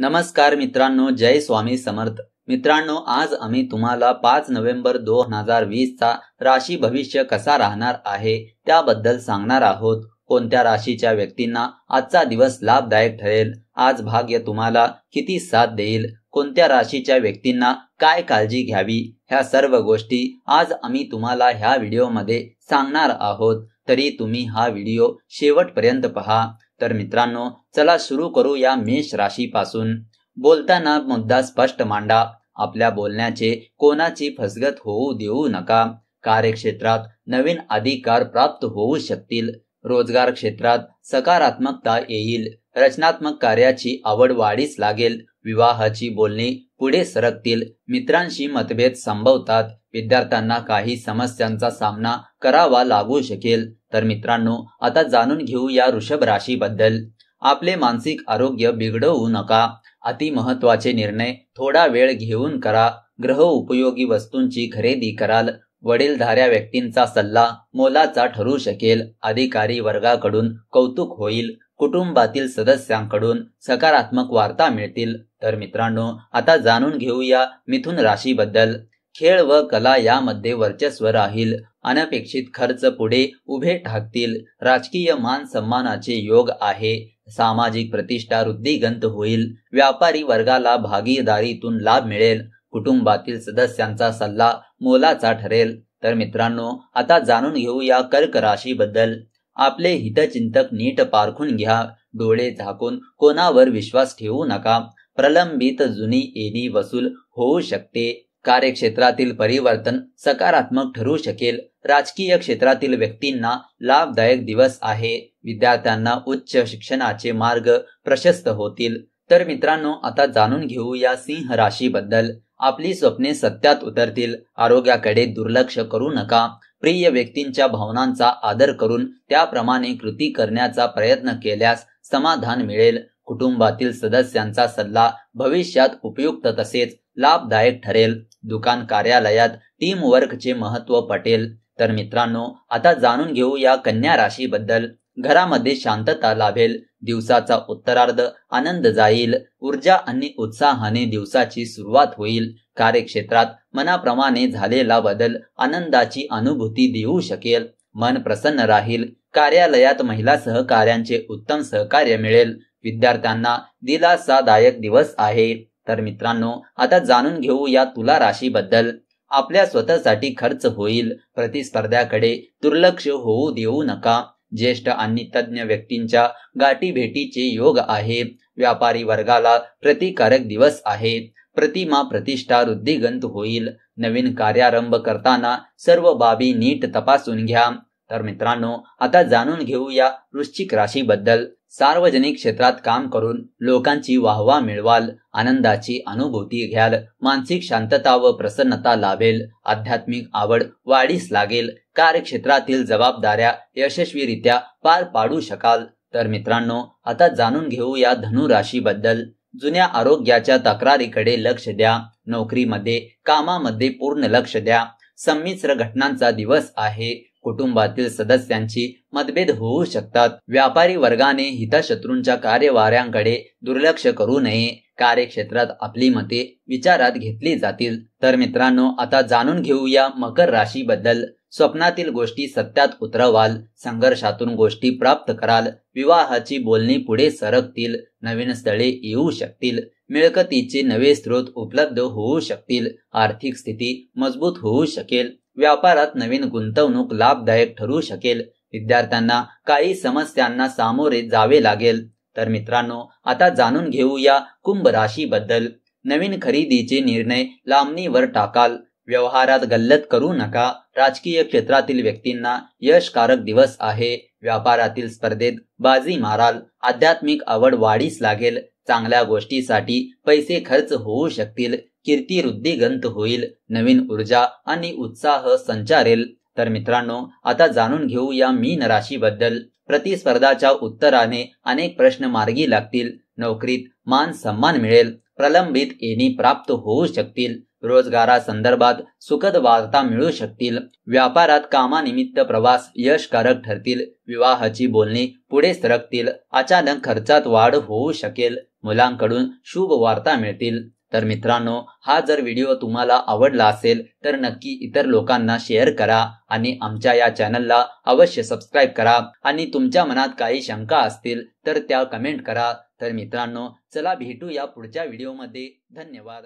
नमस्कार मित्रांनो जय स्वामी समर्थ मित्रांनो आज आम्ही तुम्हाला पाच नोव्हेंबर दोन हजार वीस चा राशी भविष्य कसा राहणार आहे त्याबद्दल सांगणार आहोत कोणत्या राशीच्या व्यक्तींना आजचा दिवस लाभदायक ठरेल आज भाग्य तुम्हाला किती साथ देईल कोणत्या राशीच्या व्यक्तींना काय काळजी घ्यावी ह्या सर्व गोष्टी आज आम्ही तुम्हाला ह्या व्हिडिओमध्ये सांगणार आहोत तरी तुम्ही हा व्हिडिओ शेवटपर्यंत पहा तर मित्रांनो चला सुरू करू या मेष राशीपासून बोलताना मुद्दा स्पष्ट मांडा आपल्या बोलण्याचे कोणाची फसगत होऊ देऊ नका कार्यक्षेत्रात नवीन अधिकार प्राप्त होऊ शकतील रोजगार क्षेत्रात सकारात्मकता येईल रचनात्मक कार्याची आवड वाढीस लागेल विवाहाची बोलणी पुढे सरकतील मित्रांशी मतभेद संभवतात विद्यार्थ्यांना काही समस्यांचा सामना करावा लागू शकेल तर मित्रांनो आता जाणून घेऊ या राशी राशीबद्दल आपले मानसिक आरोग्य बिघडवू नका अतिमहत्वाचे निर्णय थोडा वेळ घेऊन करा ग्रह उपयोगी वस्तूंची खरेदी कराल वडीलधाऱ्या व्यक्तींचा सल्ला मोलाचा ठरू शकेल अधिकारी वर्गाकडून कौतुक होईल कुटुंबातील सदस्यांकडून सकारात्मक वार्ता मिळतील तर मित्रांनो आता जाणून घेऊया मिथुन राशीबद्दल खेळ व कला यामध्ये वर्चस्व राहील अनपेक्षित खर्च पुढे उभे ठाकतील राजकीय मान सन्मानाचे योग आहे सामाजिक प्रतिष्ठा वृद्धिगंत होईल व्यापारी वर्गाला भागीदारीतून लाभ मिळेल कुटुंबातील सदस्यांचा सल्ला मोलाचा ठरेल तर मित्रांनो आता जाणून घेऊया कर्क राशीबद्दल आपले हितचिंतक नीट पारखून घ्या डोळे झाकून कोणावर विश्वास ठेवू नका प्रलंबित जुनी एनी वसूल होऊ शकते कार्यक्षेत्रातील परिवर्तन सकारात्मक ठरू शकेल राजकीय क्षेत्रातील व्यक्तींना लाभदायक दिवस आहे विद्यार्थ्यांना उच्च शिक्षणाचे मार्ग प्रशस्त होतील तर मित्रांनो आता जाणून घेऊ या सिंह राशीबद्दल आपली स्वप्ने सत्यात उतरतील आरोग्याकडे दुर्लक्ष करू नका प्रिय व्यक्तींच्या भावनांचा आदर करून त्याप्रमाणे कृती करण्याचा प्रयत्न केल्यास समाधान मिळेल कुटुंबातील सदस्यांचा सल्ला भविष्यात उपयुक्त तसेच लाभदायक ठरेल दुकान कार्यालयात टीम वर्कचे महत्व पटेल तर मित्रांनो आता जाणून घेऊ या कन्या राशीबद्दल घरामध्ये शांतता लाभेल दिवसाचा उत्तरार्ध आनंद जाईल ऊर्जा आणि उत्साहाने दिवसाची सुरुवात होईल कार्यक्षेत्रात मनाप्रमाणे झालेला बदल आनंदाची अनुभूती देऊ शकेल मन प्रसन्न राहील कार्यालयात महिला सहकार्यांचे उत्तम सहकार्य मिळेल विद्यार्थ्यांना दिलासादायक दिवस आहे तर मित्रांनो आता जाणून घेऊ या तुला राशीबद्दल आपल्या स्वतःसाठी खर्च होईल प्रतिस्पर्ध्याकडे दुर्लक्ष होऊ देऊ नका ज्येष्ठ आणि तज्ज्ञ व्यक्तींच्या गाठीभेटीचे योग आहे व्यापारी वर्गाला प्रतिकारक दिवस आहे प्रतिमा प्रतिष्ठा वृद्धिगंत होईल नवीन कार्यारंभ करताना सर्व बाबी नीट तपासून घ्या तर मित्रांनो आता जाणून घेऊया वृश्चिक राशीबद्दल सार्वजनिक क्षेत्रात काम करून लोकांची वाहवा मिळवाल आनंदाची अनुभूती घ्याल मानसिक शांतता व प्रसन्नता लाभेल आध्यात्मिक आवड वाढीस लागेल कार्यक्षेत्रातील जबाबदाऱ्या यशस्वीरित्या पार पाडू शकाल तर मित्रांनो आता जाणून घेऊ या धनुराशीबद्दल जुन्या आरोग्याच्या तक्रारीकडे लक्ष द्या नोकरीमध्ये कामामध्ये पूर्ण लक्ष द्या संमिश्र घटनांचा दिवस आहे कुटुंबातील सदस्यांची मतभेद होऊ शकतात व्यापारी वर्गाने हितशत्रूंच्या कार्यवाऱ्यांकडे दुर्लक्ष करू नये कार्यक्षेत्रात आपली मते विचारात घेतली जातील तर मित्रांनो आता जाणून घेऊया मकर राशी बद्दल स्वप्नातील गोष्टी सत्यात उतरवाल संघर्षातून गोष्टी प्राप्त कराल विवाहाची बोलणी पुढे सरकतील नवीन स्थळे येऊ शकतील मिळकतीचे नवे स्रोत उपलब्ध होऊ शकतील आर्थिक स्थिती मजबूत होऊ शकेल व्यापारात नवीन गुंतवणूक लाभदायक ठरू शकेल विद्यार्थ्यांना काही समस्यांना सामोरे जावे लागेल तर मित्रांनो आता जाणून घेऊ या कुंभ राशीबद्दल नवीन खरेदीचे निर्णय लांबणीवर टाकाल व्यवहारात गल्लत करू नका राजकीय क्षेत्रातील व्यक्तींना यशकारक दिवस आहे व्यापारातील स्पर्धेत बाजी माराल आध्यात्मिक आवड वाढीस लागेल चांगल्या गोष्टीसाठी पैसे खर्च होऊ शकतील कीर्ती वृद्धिगंत होईल नवीन ऊर्जा आणि उत्साह संचारेल तर मित्रांनो आता जाणून घेऊ या मीन राशीबद्दल प्रतिस्पर्धाच्या उत्तराने अनेक प्रश्न मार्गी लागतील नोकरीत मान सन्मान मिळेल प्रलंबित येणी प्राप्त होऊ शकतील रोजगारासंदर्भात सुखद वार्ता मिळू शकतील व्यापारात कामानिमित्त प्रवास यशकारक ठरतील विवाहाची बोलणी पुढे सरकतील अचानक खर्चात वाढ होऊ शकेल मुलांकडून शुभ वार्ता मिळतील तर मित्रांनो हा जर व्हिडिओ तुम्हाला आवडला असेल तर नक्की इतर लोकांना शेअर करा आणि आमच्या या चॅनलला अवश्य सबस्क्राईब करा आणि तुमच्या मनात काही शंका असतील तर त्या कमेंट करा तर मित्रांनो चला भेटू या पुढच्या व्हिडिओमध्ये धन्यवाद